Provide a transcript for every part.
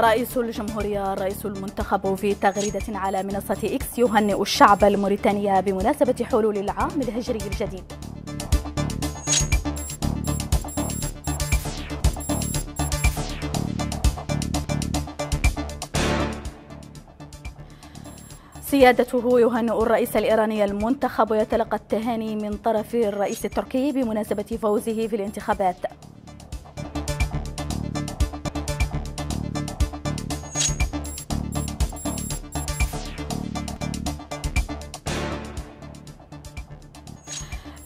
رئيس الجمهورية رئيس المنتخب في تغريدة على منصة إكس يهنئ الشعب الموريتاني بمناسبة حلول العام الهجري الجديد سيادته يهنئ الرئيس الإيراني المنتخب ويتلقى التهاني من طرف الرئيس التركي بمناسبة فوزه في الانتخابات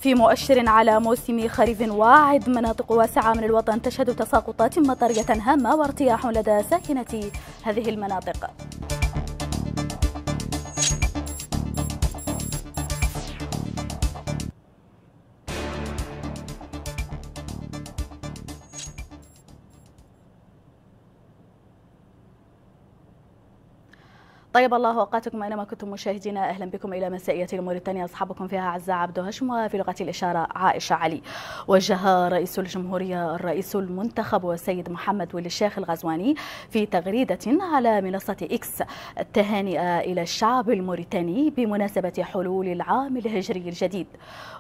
في مؤشر على موسم خريف واعد مناطق واسعة من الوطن تشهد تساقطات مطرية هامة وارتياح لدى ساكنة هذه المناطق طيب الله اوقاتكم اينما كنتم مشاهدينا اهلا بكم الى مسائيه موريتانيا اصحابكم فيها عزه عبد هشم وفي لغه الاشاره عائشه علي وجه رئيس الجمهوريه الرئيس المنتخب والسيد محمد ولي الشيخ الغزواني في تغريده على منصه اكس التهانئه الى الشعب الموريتاني بمناسبه حلول العام الهجري الجديد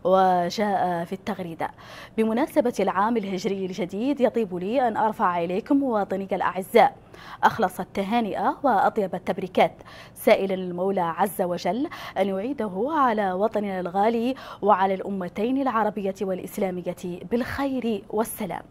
وجاء في التغريده بمناسبه العام الهجري الجديد يطيب لي ان ارفع اليكم مواطني الاعزاء اخلص التهانئه واطيب التبريكات سائلا المولى عز وجل أن يعيده على وطننا الغالي وعلى الأمتين العربية والإسلامية بالخير والسلام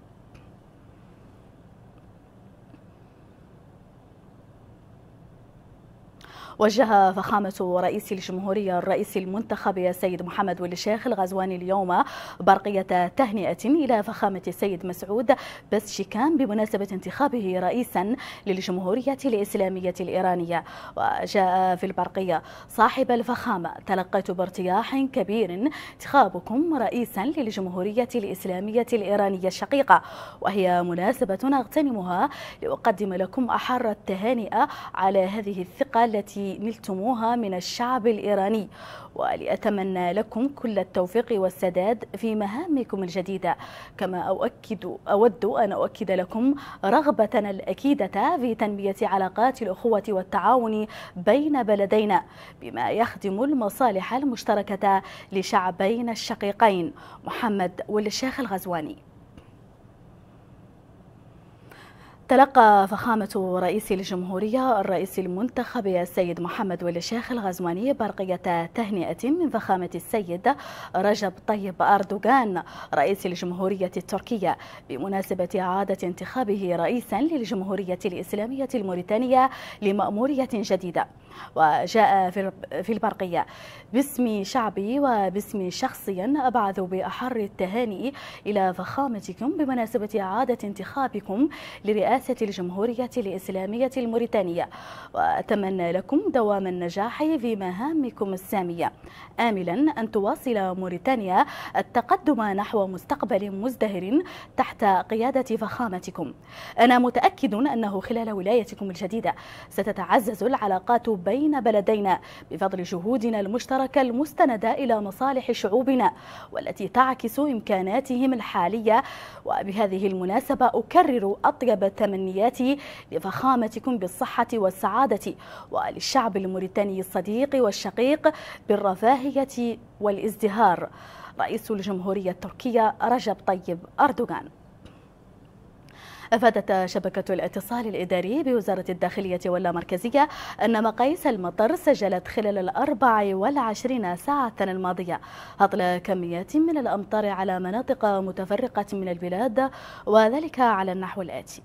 وجه فخامة رئيس الجمهورية الرئيس المنتخب السيد محمد ولي الغزواني اليوم برقية تهنئة إلى فخامة السيد مسعود بسشيكان بمناسبة انتخابه رئيسا للجمهورية الإسلامية الإيرانية وجاء في البرقية صاحب الفخامة تلقيت بارتياح كبير انتخابكم رئيسا للجمهورية الإسلامية الإيرانية الشقيقة وهي مناسبة أغتنمها لأقدم لكم أحر التهانئة على هذه الثقة التي نلتموها من الشعب الإيراني ولأتمنى لكم كل التوفيق والسداد في مهامكم الجديدة كما أؤكد أود أن أؤكد لكم رغبتنا الأكيدة في تنمية علاقات الأخوة والتعاون بين بلدينا بما يخدم المصالح المشتركة لشعبين الشقيقين محمد والشيخ الغزواني تلقى فخامة رئيس الجمهورية الرئيس المنتخب السيد محمد ولي الشيخ الغزواني برقية تهنئة من فخامة السيد رجب طيب أردوغان رئيس الجمهورية التركية بمناسبة إعادة انتخابه رئيسا للجمهورية الإسلامية الموريتانية لمأمورية جديدة وجاء في البرقية باسم شعبي وباسمي شخصيا أبعث بأحر التهاني إلى فخامتكم بمناسبة إعادة انتخابكم لرئاسة رئاسة الجمهورية الإسلامية الموريتانية وأتمنى لكم دوام النجاح في مهامكم السامية آملا أن تواصل موريتانيا التقدم نحو مستقبل مزدهر تحت قيادة فخامتكم أنا متأكد أنه خلال ولايتكم الجديدة ستتعزز العلاقات بين بلدينا بفضل جهودنا المشتركة المستندة إلى مصالح شعوبنا والتي تعكس إمكاناتهم الحالية وبهذه المناسبة أكرر أطيب التنمية تمنياتي لفخامتكم بالصحة والسعادة وللشعب الموريتاني الصديق والشقيق بالرفاهية والازدهار رئيس الجمهورية التركية رجب طيب أردوغان أفادت شبكة الاتصال الإداري بوزارة الداخلية واللامركزية أن مقاييس المطر سجلت خلال الأربع والعشرين ساعة الماضية هطل كميات من الأمطار على مناطق متفرقة من البلاد وذلك على النحو الآتي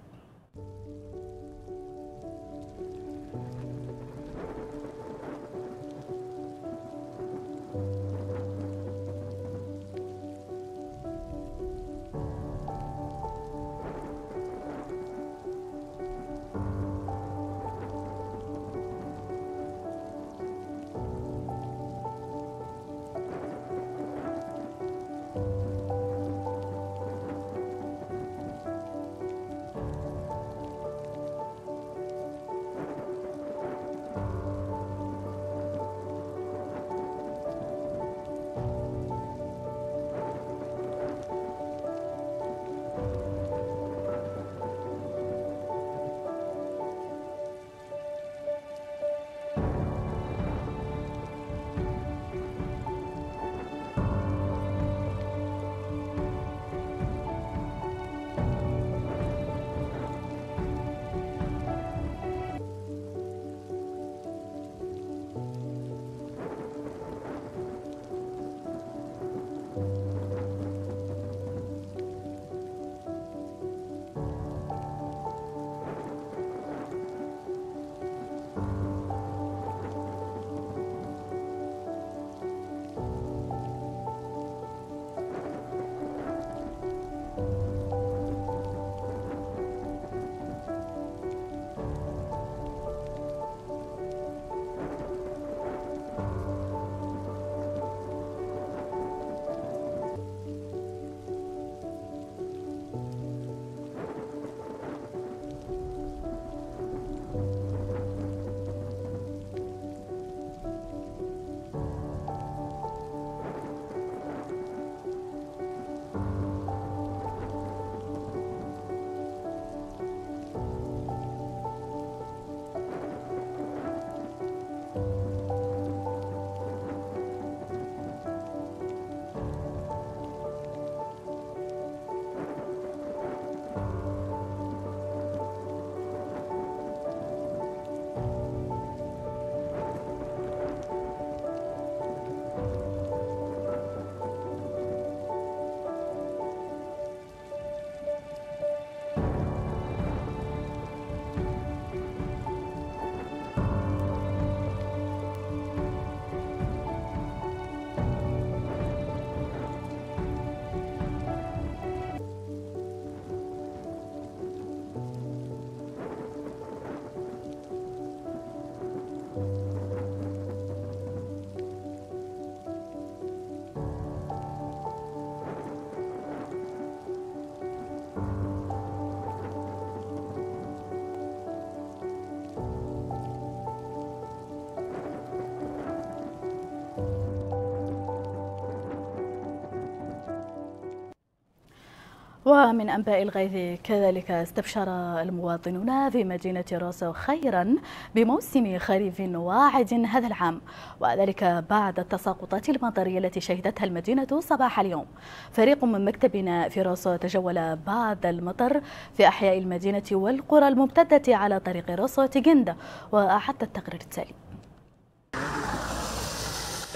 ومن أنباء الغيث كذلك استبشر المواطنون في مدينة روسو خيرا بموسم خريف واعد هذا العام وذلك بعد التساقطات المطرية التي شهدتها المدينة صباح اليوم فريق من مكتبنا في روسو تجول بعد المطر في أحياء المدينة والقرى الممتدة على طريق روسو تيجندا وأحد التقرير التالي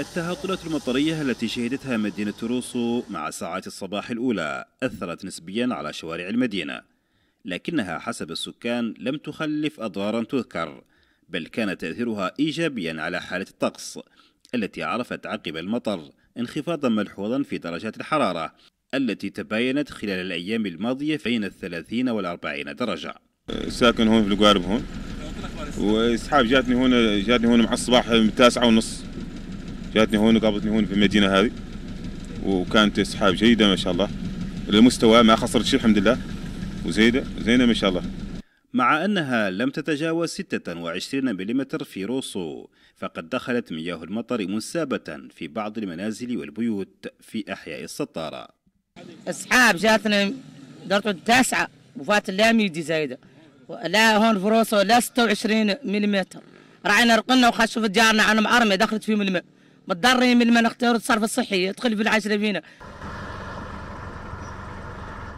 التهطلات المطرية التي شهدتها مدينة روسو مع ساعات الصباح الأولى أثرت نسبيا على شوارع المدينة لكنها حسب السكان لم تخلف أضرارا تذكر بل كان تأثيرها إيجابيا على حالة الطقس التي عرفت عقب المطر انخفاضا ملحوظا في درجات الحرارة التي تباينت خلال الأيام الماضية بين الثلاثين والأربعين درجة ساكن هون في القارب هون وإسحاب جاتني هون جاتني هون مع الصباح من التاسعة ونص جاتني هون وقابلتني هون في المدينه هذه وكانت اسحاب جيده ما شاء الله للمستوى ما خسرت شيء الحمد لله وزيده زينه ما شاء الله مع أنها لم تتجاوز 26 ملم في روسو فقد دخلت مياه المطر منسابة في بعض المنازل والبيوت في أحياء السطارة أسحاب جاتنا درجة التاسعة وفات لا ميدي زايدة لا هون في روسو لا 26 ملم رعينا رقنا وخشفت جارنا عن معرمة دخلت في الماء متضررين من المناخ الصرف الصحي ادخل في العشرة فينا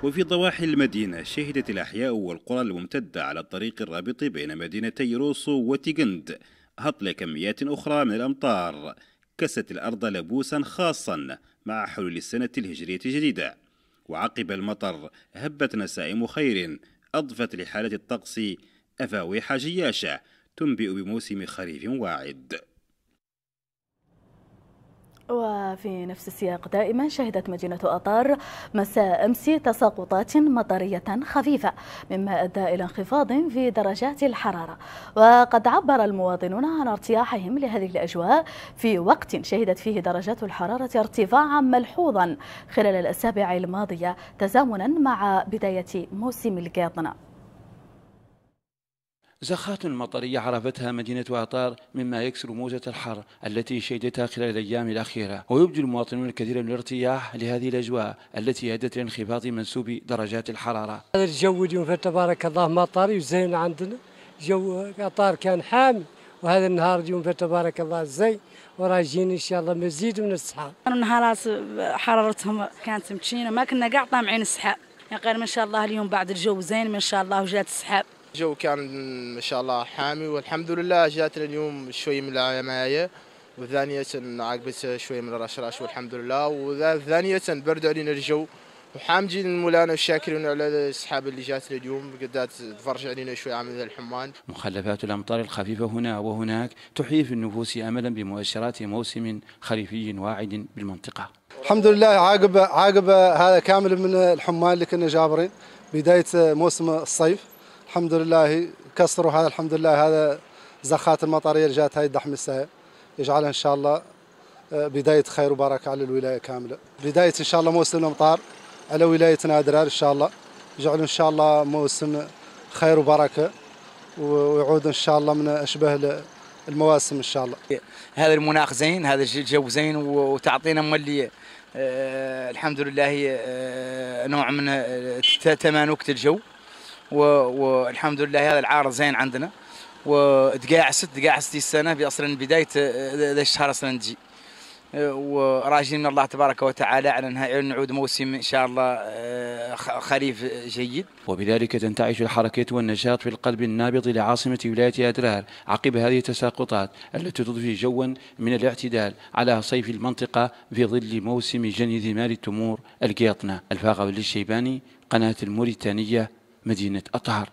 وفي ضواحي المدينة شهدت الأحياء والقرى الممتدة على الطريق الرابط بين مدينتي روسو وتيغند هطل كميات أخرى من الأمطار كست الأرض لبوسا خاصا مع حلول السنة الهجرية الجديدة وعقب المطر هبت نسائم خير أضفت لحالة الطقس أفاويح جياشة تنبئ بموسم خريف واعد وفي نفس السياق دائما شهدت مدينة أطار مساء أمس تساقطات مطرية خفيفة مما أدى إلى انخفاض في درجات الحرارة وقد عبر المواطنون عن ارتياحهم لهذه الأجواء في وقت شهدت فيه درجات الحرارة ارتفاعا ملحوظا خلال الأسابيع الماضية تزامنا مع بداية موسم القاطنة زخات مطرية عرفتها مدينة أطار مما يكسر موجة الحر التي شهدتها خلال الأيام الأخيرة ويبدو المواطنون الكثير من الارتياح لهذه الأجواء التي أدت لانخفاض منسوب درجات الحرارة هذا الجو اليوم تبارك الله مطري وزين عندنا جو أطار كان حامي وهذا النهار اليوم فتبارك الله زي وراجين ان شاء الله مزيد من السحاب النهارات حرارتهم كانت متشينه ما كنا قاع طامعين السحاب يعني ما شاء الله اليوم بعد الجو زين ما شاء الله وجات السحاب الجو كان ما شاء الله حامي والحمد لله جاتنا اليوم شوي من العمايه وثانية عقبت شوي من الرشراش والحمد لله وثانية برد علينا الجو وحامجين مولانا وشاكرين على السحاب اللي جاتنا اليوم قدات تفرج علينا شوي عامل الحمان مخلفات الامطار الخفيفه هنا وهناك تحيي في النفوس املا بمؤشرات موسم خريفي واعد بالمنطقه. الحمد لله عاقب عاقب هذا كامل من الحمان اللي كنا جابرين بدايه موسم الصيف الحمد لله كسروا هذا الحمد لله هذا زخات المطريه اللي جات هاي الدحم السهل يجعلها ان شاء الله آه، بدايه خير وبركه على الولايه كامله بدايه ان شاء الله موسم الامطار على ولايتنا ادرار ان شاء الله يجعلوا ان شاء الله موسم خير وبركه ويعود ان شاء الله من اشبه المواسم ان شاء الله هذا المناخ زين هذا الجو زين وتعطينا مولي آه الحمد لله آه نوع من آه، تمانكه الجو والحمد لله هذا العار زين عندنا وتقاعست تقاعست السنه اصلا بدايه ذا الشهر اصلا تجي وراجين من الله تبارك وتعالى على انها نعود موسم إن شاء الله آه، خريف جيد وبذلك تنتعش الحركة والنشاط في القلب النابض لعاصمة ولاية أدرار عقب هذه التساقطات التي تضفي جوا من الاعتدال على صيف المنطقة في ظل موسم جني ثمار التمور القيطنة الفاغة للشيباني قناة الموريتانية مدينة أطهر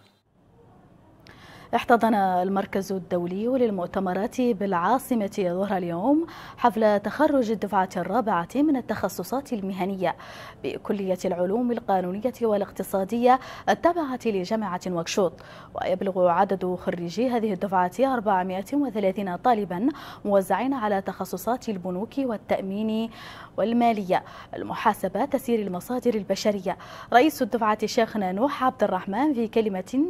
احتضن المركز الدولي للمؤتمرات بالعاصمة ظهر اليوم حفل تخرج الدفعة الرابعة من التخصصات المهنية بكلية العلوم القانونية والاقتصادية التابعة لجامعة وكشوط ويبلغ عدد خريجي هذه الدفعة 430 طالبا موزعين على تخصصات البنوك والتأمين والمالية المحاسبة تسير المصادر البشرية رئيس الدفعة الشيخ نوح عبد الرحمن في كلمة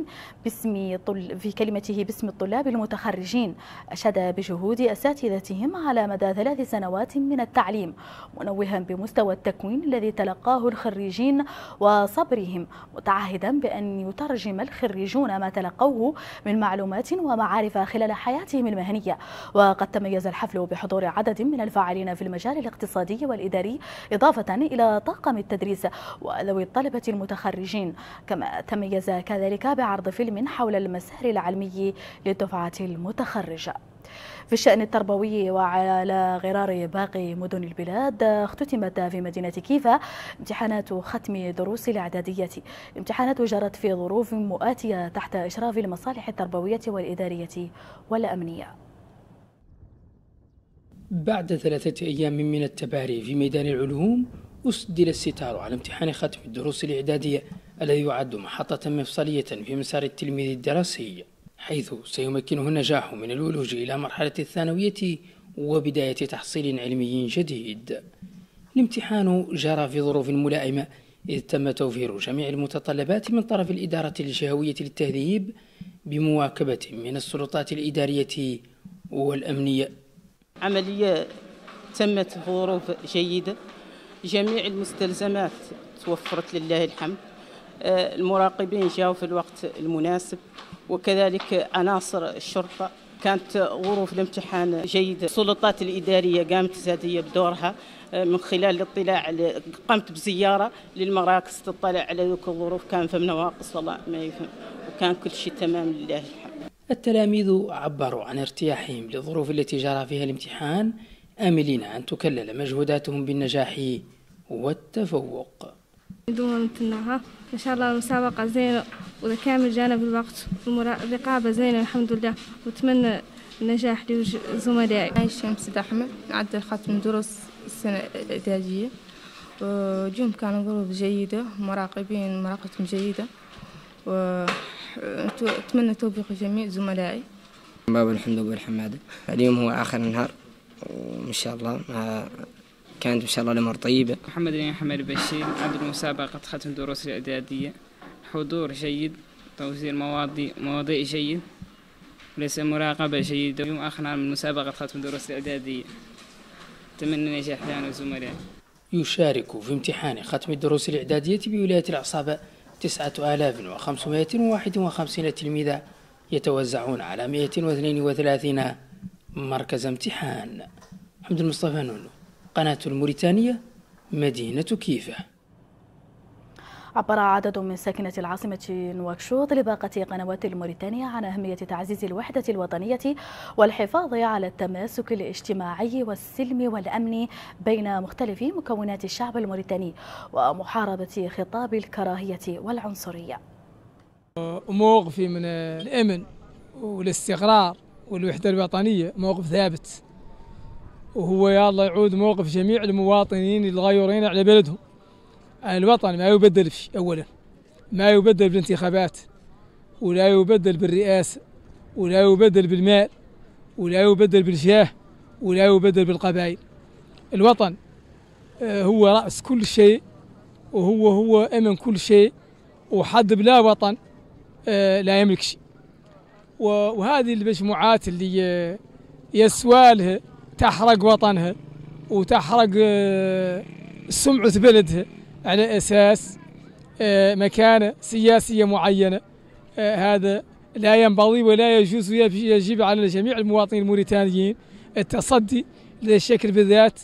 باسم طل في في كلمته باسم الطلاب المتخرجين أشاد بجهود أساتذتهم على مدى ثلاث سنوات من التعليم منوها بمستوى التكوين الذي تلقاه الخريجين وصبرهم متعهدا بأن يترجم الخريجون ما تلقوه من معلومات ومعارف خلال حياتهم المهنية وقد تميز الحفل بحضور عدد من الفاعلين في المجال الاقتصادي والإداري إضافة إلى طاقم التدريس وذوي الطلبة المتخرجين كما تميز كذلك بعرض فيلم حول المسار العلمي للدفعة المتخرجة في الشأن التربوي وعلى غرار باقي مدن البلاد اختتمت في مدينة كيفا امتحانات ختم دروس الإعدادية امتحانات جرت في ظروف مؤاتية تحت إشراف المصالح التربوية والإدارية والأمنية بعد ثلاثة أيام من التباري في ميدان العلوم أسدل الستار على امتحان ختم الدروس الإعدادية الذي يعد محطة مفصلية في مسار التلميذ الدراسي حيث سيمكنه النجاح من الولوج إلى مرحلة الثانوية وبداية تحصيل علمي جديد الامتحان جرى في ظروف ملائمة إذ تم توفير جميع المتطلبات من طرف الإدارة الجهوية للتهذيب بمواكبة من السلطات الإدارية والأمنية عملية تمت في ظروف جيدة جميع المستلزمات توفرت لله الحمد آه، المراقبين جاوا في الوقت المناسب وكذلك عناصر الشرطة كانت ظروف الامتحان جيدة السلطات الإدارية قامت زاديه بدورها آه، من خلال الاطلاع قمت بزيارة للمراكز تطلع على ذوك الظروف كان فم نواقص والله ما يفهم وكان كل شيء تمام لله الحمد التلاميذ عبروا عن ارتياحهم للظروف التي جرى فيها الامتحان آملين أن تكلل مجهوداتهم بالنجاح والتفوق بدون نتنعها إن شاء الله المسابقة زينة وإذا كامل جانا بالوقت والرقابة زينة الحمد لله وأتمنى النجاح لزملائي أنا شمس أحمد نعدل ختم دروس السنة الإعدادية جم كانوا ظروف جيدة مراقبين مراقبتهم جيدة وأتمنى توفيق جميع زملائي باب الحمد والحمادة اليوم هو آخر النهار وان شاء الله ما آه، كانت ان شاء الله الامور طيبه محمد بن حمد بشير عبد المسابقه ختم الدروس الاعداديه حضور جيد توزيع مواضيع مواضيع جيد وليس مراقبة جيدة يوم أخنا من مسابقة ختم الدروس الإعدادية أتمنى نجاح لنا وزملائي يشارك في امتحان ختم الدروس الإعدادية بولاية العصابة 9551 تلميذا يتوزعون على 132 مركز امتحان حمد المصطفى نونو قناة الموريتانية مدينة كيفة عبر عدد من ساكنة العاصمة نواكشوط لباقة قنوات الموريتانية عن أهمية تعزيز الوحدة الوطنية والحفاظ على التماسك الاجتماعي والسلم والأمن بين مختلف مكونات الشعب الموريتاني ومحاربة خطاب الكراهية والعنصرية موقفي من الأمن والاستقرار والوحدة الوطنية موقف ثابت وهو يا الله يعود موقف جميع المواطنين الغيورين على بلدهم الوطن ما يبدل فيه أولا ما يبدل بالانتخابات ولا يبدل بالرئاسة ولا يبدل بالمال ولا يبدل بالجاه ولا يبدل بالقبائل الوطن آه، هو رأس كل شيء وهو هو أمن كل شيء وحد بلا وطن آه، لا يملك شيء وهذه المجموعات اللي آه، يسوالها تحرق وطنها وتحرق آه، سمعة بلدها على أساس آه، مكانة سياسية معينة هذا لا ينبغي ولا يجوز يجب على جميع المواطنين الموريتانيين التصدي للشكل بالذات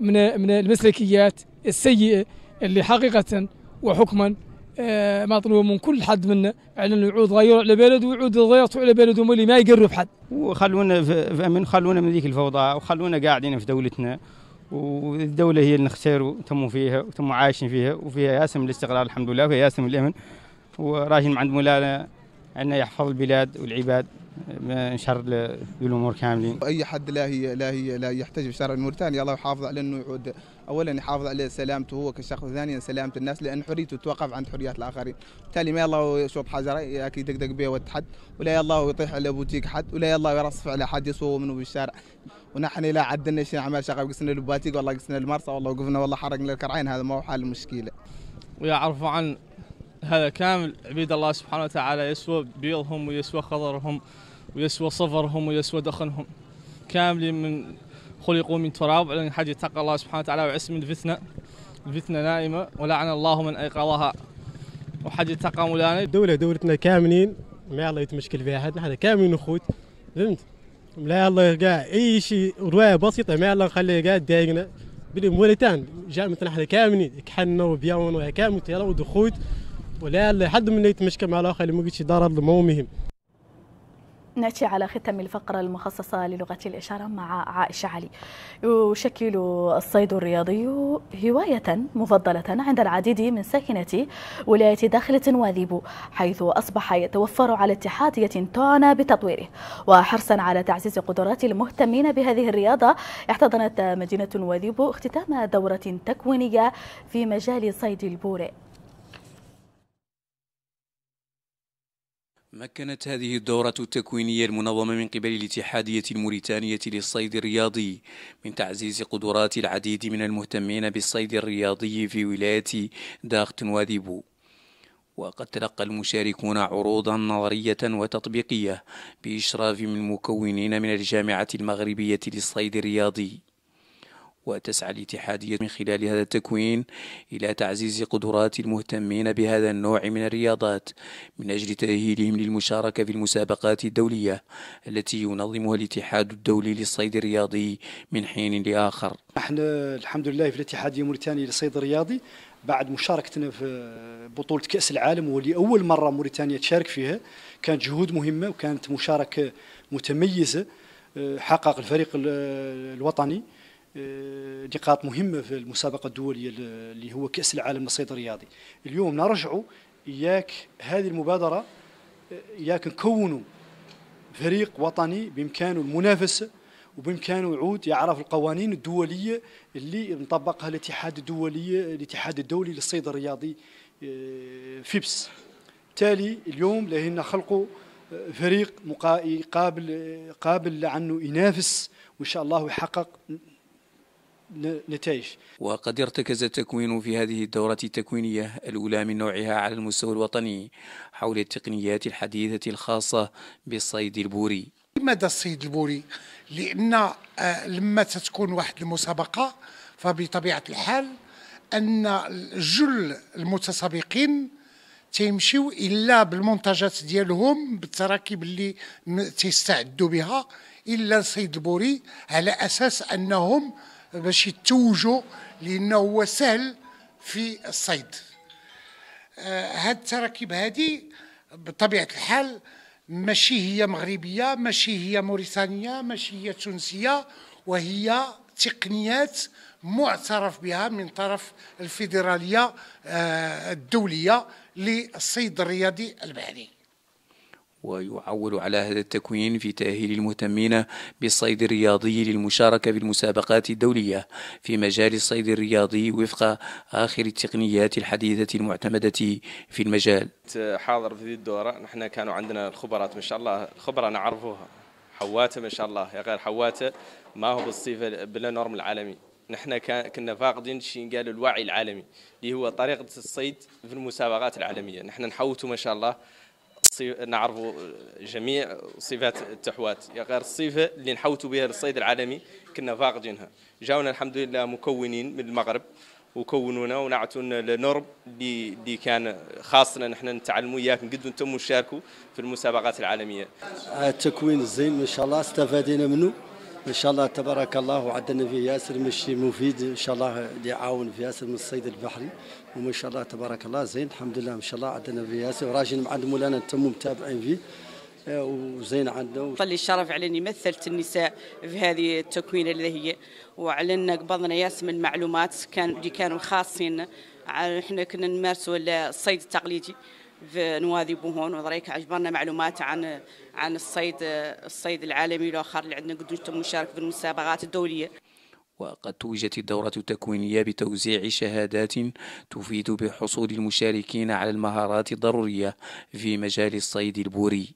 من من المسلكيات السيئة اللي حقيقة وحكما آه، مطلوب من كل حد منا على يعني انه يعود غير على بلده ويعود غيرته على بلده اللي ما يقرب حد. وخلونا في امن خلونا من ذيك الفوضى وخلونا قاعدين في دولتنا والدوله هي اللي نختار وتموا فيها وتموا عايشين فيها وفيها ياسم الاستقرار الحمد لله وفيها ياسم الامن وراجل عند مولانا انه يحفظ البلاد والعباد شر الامور كاملين اي حد لا هي لا هي لا يحتج بشر الموريتاني الله يحافظ على انه يعود اولا يحافظ على سلامته هو كشخص ثانيا سلامه الناس لان حريته تتوقف عند حريات الاخرين بالتالي ما الله يشوط حجره اكيد يدقدق بها ود حد ولا الله يطيح على بوتيك حد ولا الله يرصف على حد يسوى منه بالشارع ونحن لا عدلنا شيء اعمال شغب قسنا الباتيك والله قسنا المرصى والله وقفنا والله حرقنا الكرعين هذا ما هو حل المشكله ويعرفوا عن هذا كامل عبيد الله سبحانه وتعالى يسوى بيضهم ويسوى خضرهم ويسوى صفرهم ويسوى دخنهم كاملين من خلقوا من تراب لأن حد يتقى الله سبحانه وتعالى ويعس من الفتنة الفتنة نائمة ولعن الله من أيقظها وحد يتقى مولانا الدولة دولتنا كاملين ما الله يتمشكل فيها حد نحن كاملين أخوت فهمت لا الله كاع أي شيء رواية بسيطة ما الله نخليها كاع تضايقنا بلي جاء جامعة نحن كاملين كحنا وبيون وكامل تيرا ودخوت ولا حد من يتمشكل مع الاخر اللي ما يدار المهم نأتي على ختام الفقرة المخصصة للغة الإشارة مع عائشة علي يشكل الصيد الرياضي هواية مفضلة عند العديد من ساكنة ولاية داخلة وذيب حيث أصبح يتوفر على اتحادية تعنى بتطويره وحرصا على تعزيز قدرات المهتمين بهذه الرياضة احتضنت مدينة وذيب اختتام دورة تكوينية في مجال صيد البوري مكنت هذه الدورة التكوينية المنظمة من قبل الاتحادية الموريتانية للصيد الرياضي من تعزيز قدرات العديد من المهتمين بالصيد الرياضي في ولاية داخت واديبو وقد تلقى المشاركون عروضا نظرية وتطبيقية بإشراف من المكونين من الجامعة المغربية للصيد الرياضي وتسعى الاتحادية من خلال هذا التكوين إلى تعزيز قدرات المهتمين بهذا النوع من الرياضات من أجل تأهيلهم للمشاركة في المسابقات الدولية التي ينظمها الاتحاد الدولي للصيد الرياضي من حين لآخر نحن الحمد لله في الاتحادية الموريتانية للصيد الرياضي بعد مشاركتنا في بطولة كأس العالم ولأول مرة موريتانيا تشارك فيها كانت جهود مهمة وكانت مشاركة متميزة آه، حقق الفريق الوطني آه، نقاط مهمه في المسابقه الدوليه اللي هو كاس العالم للصيد الرياضي اليوم نرجعوا اياك هذه المبادره آه، اياك نكونوا فريق وطني بامكانه المنافسه وبامكانه يعود يعرف القوانين الدوليه اللي مطبقها الاتحاد الدولي الاتحاد الدولي للصيد الرياضي آه، فيبس بالتالي اليوم لهنا خلقوا فريق قابل قابل لانه ينافس وان شاء الله يحقق نتائج وقد ارتكز التكوين في هذه الدورة التكوينية الأولى من نوعها على المستوى الوطني حول التقنيات الحديثة الخاصة بالصيد البوري لماذا الصيد البوري؟ لأن آه، لما تتكون واحد المسابقة فبطبيعة الحال أن جل المتسابقين تيمشيو الا بالمنتجات ديالهم بالتراكيب اللي تيستعدوا بها الا الصيد البوري على اساس انهم باش يتوجوا لانه هو سهل في الصيد آه، هاد التراكيب هادي بطبيعه الحال ماشي هي مغربيه ماشي هي موريتانيه ماشي هي تونسيه وهي تقنيات معترف بها من طرف الفيدراليه آه، الدوليه للصيد الرياضي البحري ويعول على هذا التكوين في تأهيل المهتمين بالصيد الرياضي للمشاركة بالمسابقات الدولية في مجال الصيد الرياضي وفق آخر التقنيات الحديثة المعتمدة في المجال حاضر في ذي الدورة نحن كانوا عندنا الخبرات ما شاء الله الخبرة نعرفوها حواته ما شاء الله يا غير حواته ما هو بالصفة بلا نورم العالمي نحن كنا فاقدين شيء قالوا الوعي العالمي اللي هو طريقة الصيد في المسابقات العالمية نحن نحوته ما شاء الله نعرفوا جميع صفات التحوات يا غير الصفه اللي نحوتوا بها للصيد العالمي كنا فاقدينها جاونا الحمد لله مكونين من المغرب وكونونا ونعتونا النورم اللي اللي كان خاصنا نحن نتعلموا اياه نقدروا نتم نشاركوا في المسابقات العالميه التكوين الزين ان شاء الله استفادينا منه ان شاء الله تبارك الله وعدنا فيه ياسر مشي مفيد ان شاء الله يعاون في ياسر من الصيد البحري وما شاء الله تبارك الله زين الحمد لله ان شاء الله عدنا فيه ياسر وراجل عند مولانا تم متابعين فيه آه، وزين عندنا طلي الشرف على اني مثلت النساء في هذه التكوينه اللي هي وعلى ان قبضنا ياسر من معلومات كان اللي كانوا خاصين احنا كنا نمارسوا الصيد التقليدي في نواذي بوهون وذريك اجبرنا معلومات عن عن الصيد الصيد العالمي الاخر اللي عندنا قد مشارك في المسابقات الدوليه وقد توجت الدورة التكوينية بتوزيع شهادات تفيد بحصول المشاركين على المهارات الضرورية في مجال الصيد البوري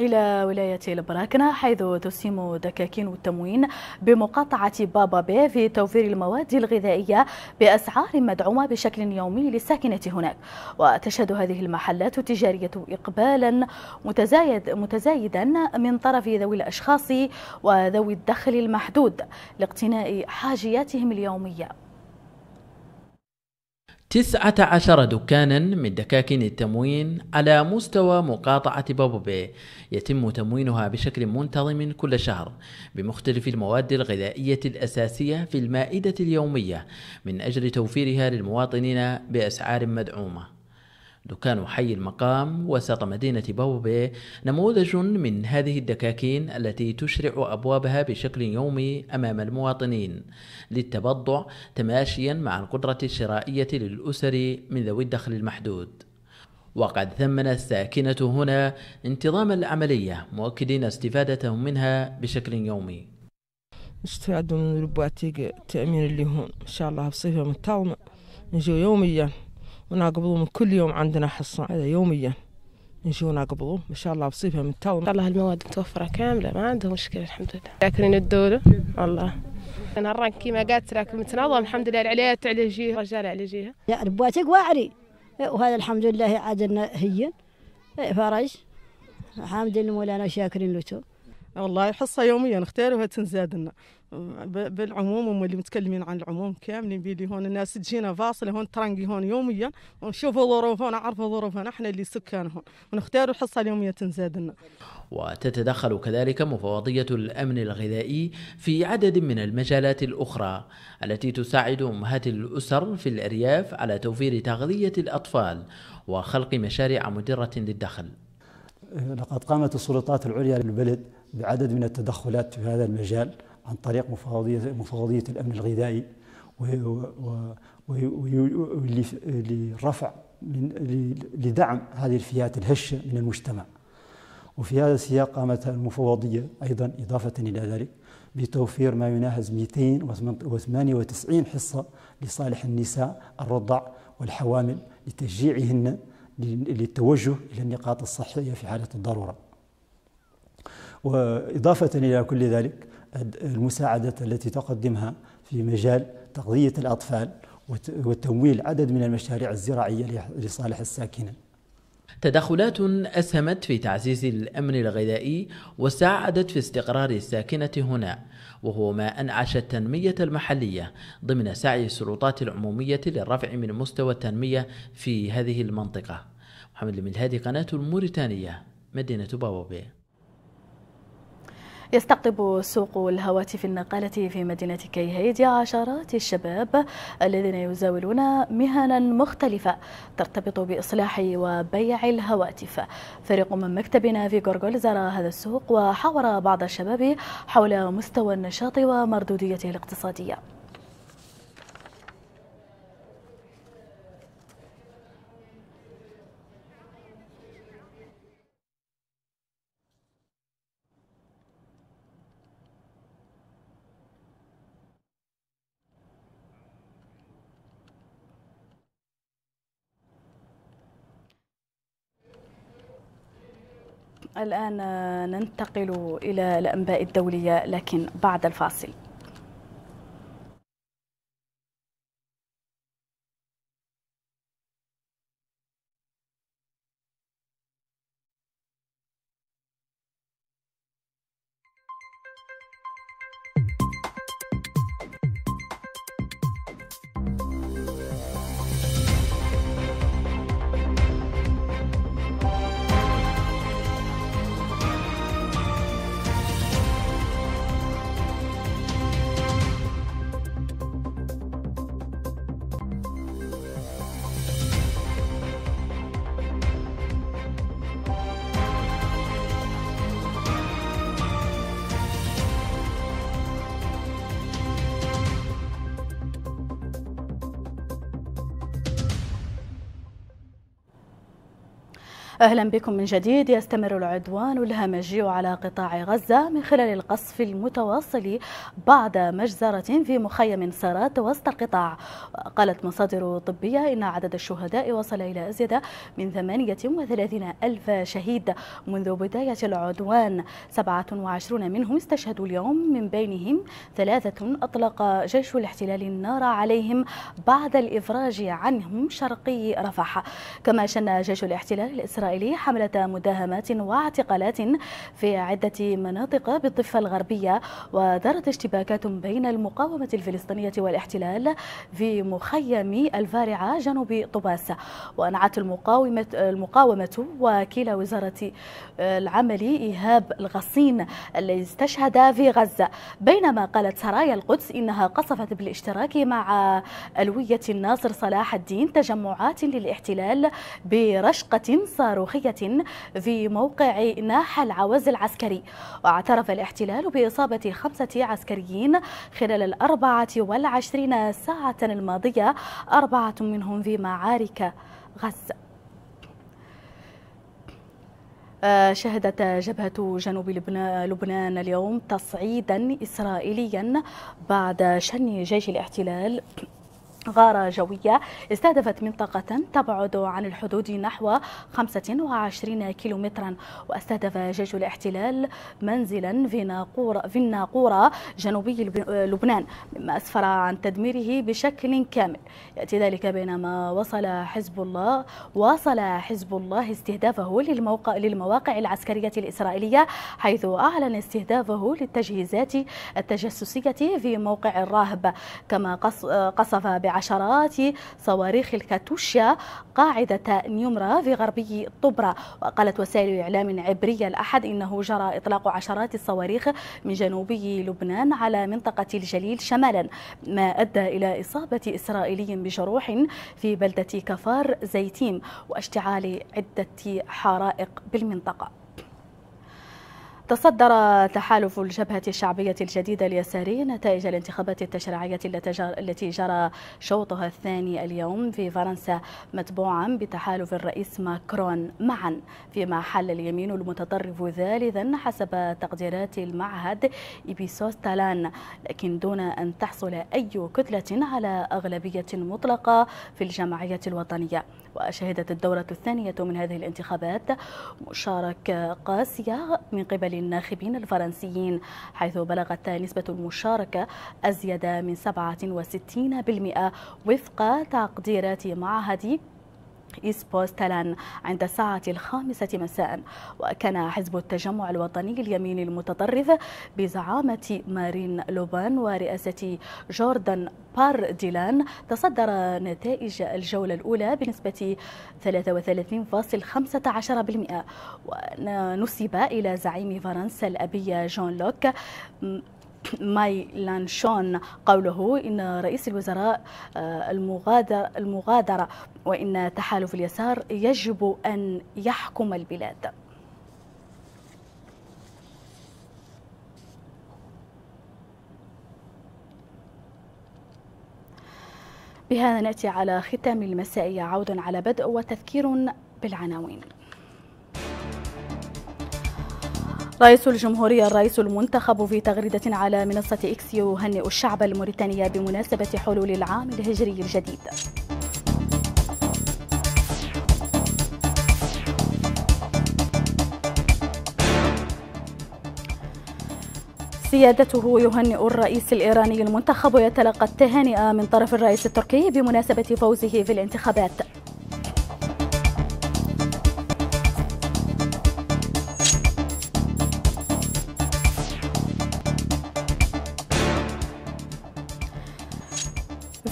إلى ولاية البراكنة حيث تسهم دكاكين التموين بمقاطعة بابا بي في توفير المواد الغذائية بأسعار مدعومة بشكل يومي للساكنة هناك وتشهد هذه المحلات التجارية إقبالا متزايد متزايدا من طرف ذوي الأشخاص وذوي الدخل المحدود لاقتناء حاجياتهم اليومية تسعة عشر دكانا من دكاكين التموين على مستوى مقاطعة بابوبي يتم تموينها بشكل منتظم كل شهر بمختلف المواد الغذائية الأساسية في المائدة اليومية من أجل توفيرها للمواطنين بأسعار مدعومة دكان حي المقام وسط مدينة بوبي نموذج من هذه الدكاكين التي تشرع أبوابها بشكل يومي أمام المواطنين للتبضع تماشيا مع القدرة الشرائية للأسر من ذوي الدخل المحدود وقد ثمن الساكنة هنا انتظام العملية مؤكدين استفادتهم منها بشكل يومي نستفادوا من ربواتي التأمين اللي هون إن شاء الله بصفة متطاومة نجي يوميا ونقبضوا من كل يوم عندنا حصة هذا يوميا نجوا نقبضوا ما شاء الله بصيفها من تو ان شاء الله المواد متوفرة كاملة ما عندهم مشكلة الحمد لله ذاكرين الدولة والله أنا الران كيما قالت راك متنظم الحمد لله العلاية على جهة رجال على جهة يا رباتك واعري إيه، وهذا الحمد لله عادلنا هين إيه، فرج الحمد لله مولانا شاكرين لتو والله حصه يوميا نختاروها تنزاد لنا بالعموم هم اللي متكلمين عن العموم كاملين بيدي هون الناس تجينا فاصله هون ترنقي هون يوميا ونشوفوا ظروفنا نعرفوا ظروفنا احنا اللي سكان هون ونختاروا الحصه اليوميه تنزاد لنا. وتتدخل كذلك مفوضيه الامن الغذائي في عدد من المجالات الاخرى التي تساعد امهات الاسر في الارياف على توفير تغذيه الاطفال وخلق مشاريع مدره للدخل. لقد قامت السلطات العليا للبلد بعدد من التدخلات في هذا المجال عن طريق مفوضية, مفوضية الأمن الغذائي ولرفع لدعم هذه الفئات الهشة من المجتمع وفي هذا السياق قامت المفوضية أيضا إضافة إلى ذلك بتوفير ما يناهز 298 حصة لصالح النساء الرضع والحوامل لتشجيعهن للتوجه إلى النقاط الصحية في حالة الضرورة وإضافة إلى كل ذلك المساعدة التي تقدمها في مجال تغذية الأطفال وتمويل عدد من المشاريع الزراعية لصالح الساكنين تدخلات أسهمت في تعزيز الأمن الغذائي وساعدت في استقرار الساكنة هنا وهو ما أنعش التنمية المحلية ضمن سعي السلطات العمومية للرفع من مستوى التنمية في هذه المنطقة محمد هذه قناة الموريتانية مدينة بابوبيه يستقطب سوق الهواتف النقالة في مدينة كيهيد عشرات الشباب الذين يزاولون مهنا مختلفة ترتبط بإصلاح وبيع الهواتف فريق من مكتبنا في غورغول زار هذا السوق وحاور بعض الشباب حول مستوى النشاط ومردوديته الاقتصادية الآن ننتقل إلى الأنباء الدولية لكن بعد الفاصل أهلا بكم من جديد يستمر العدوان الهمجي على قطاع غزة من خلال القصف المتواصل بعد مجزرة في مخيم سرات وسط القطاع قالت مصادر طبية إن عدد الشهداء وصل إلى أزيد من 38 ألف شهيد منذ بداية العدوان 27 منهم استشهدوا اليوم من بينهم ثلاثة أطلق جيش الاحتلال النار عليهم بعد الإفراج عنهم شرقي رفح كما شن جيش الاحتلال الإسرائيلي الإسرائيلي حملة مداهمات واعتقالات في عدة مناطق بالضفة الغربية ودارت اشتباكات بين المقاومة الفلسطينية والاحتلال في مخيم الفارعة جنوب طباس وأنعت المقاومة, المقاومة وكيل وزارة العمل إيهاب الغصين الذي استشهد في غزة بينما قالت سرايا القدس إنها قصفت بالاشتراك مع ألوية الناصر صلاح الدين تجمعات للاحتلال برشقة صار صاروخية في موقع ناح العوز العسكري واعترف الاحتلال بإصابة خمسة عسكريين خلال الأربعة والعشرين ساعة الماضية أربعة منهم في معارك غزة آه، شهدت جبهة جنوب لبنان اليوم تصعيدا إسرائيليا بعد شن جيش الاحتلال غارة جوية استهدفت منطقة تبعد عن الحدود نحو 25 كيلومترا واستهدف جيش الاحتلال منزلا في ناقورة, في الناقورة جنوبي لبنان مما أسفر عن تدميره بشكل كامل يأتي ذلك بينما وصل حزب الله واصل حزب الله استهدافه للموقع للمواقع العسكرية الإسرائيلية حيث أعلن استهدافه للتجهيزات التجسسية في موقع الراهب كما قصف بعض عشرات صواريخ الكاتوشيا قاعدة نيومرا في غربي طبرا وقالت وسائل إعلام عبرية الأحد إنه جرى إطلاق عشرات الصواريخ من جنوبي لبنان على منطقة الجليل شمالا ما أدى إلى إصابة إسرائيلي بجروح في بلدة كفار زيتيم واشتعال عدة حرائق بالمنطقة تصدر تحالف الجبهة الشعبية الجديدة اليساري نتائج الانتخابات التشريعية التي جرى شوطها الثاني اليوم في فرنسا متبوعا بتحالف الرئيس ماكرون معا فيما حل اليمين المتطرف ذالذا حسب تقديرات المعهد إبيسوس تالان لكن دون أن تحصل أي كتلة على أغلبية مطلقة في الجمعية الوطنية وشهدت الدورة الثانية من هذه الانتخابات مشاركة قاسية من قبل للناخبين الفرنسيين حيث بلغت نسبة المشاركة أزيد من 67% وفق تقديرات معهد إيس بوست عند الساعة الخامسة مساء وكان حزب التجمع الوطني اليميني المتطرف بزعامة مارين لوبان ورئاسة جوردان بار ديلان تصدر نتائج الجولة الأولى بنسبة 33.15% ونسب إلى زعيم فرنسا الأبي جون لوك ماي لانشون قوله إن رئيس الوزراء آه، المغادر المغادرة وإن تحالف اليسار يجب أن يحكم البلاد بهذا نأتي على ختام المسائية عود على بدء وتذكير بالعناوين رئيس الجمهورية الرئيس المنتخب في تغريدة على منصة إكس يهنئ الشعب الموريتاني بمناسبة حلول العام الهجري الجديد سيادته يهنئ الرئيس الإيراني المنتخب ويتلقى التهانئ من طرف الرئيس التركي بمناسبة فوزه في الانتخابات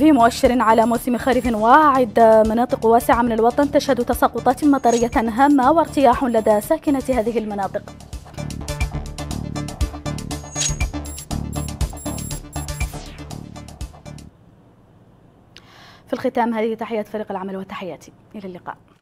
في مؤشر على موسم خريف واعد مناطق واسعة من الوطن تشهد تساقطات مطرية هامة وارتياح لدى ساكنة هذه المناطق في الختام هذه تحيات فريق العمل وتحياتي إلى اللقاء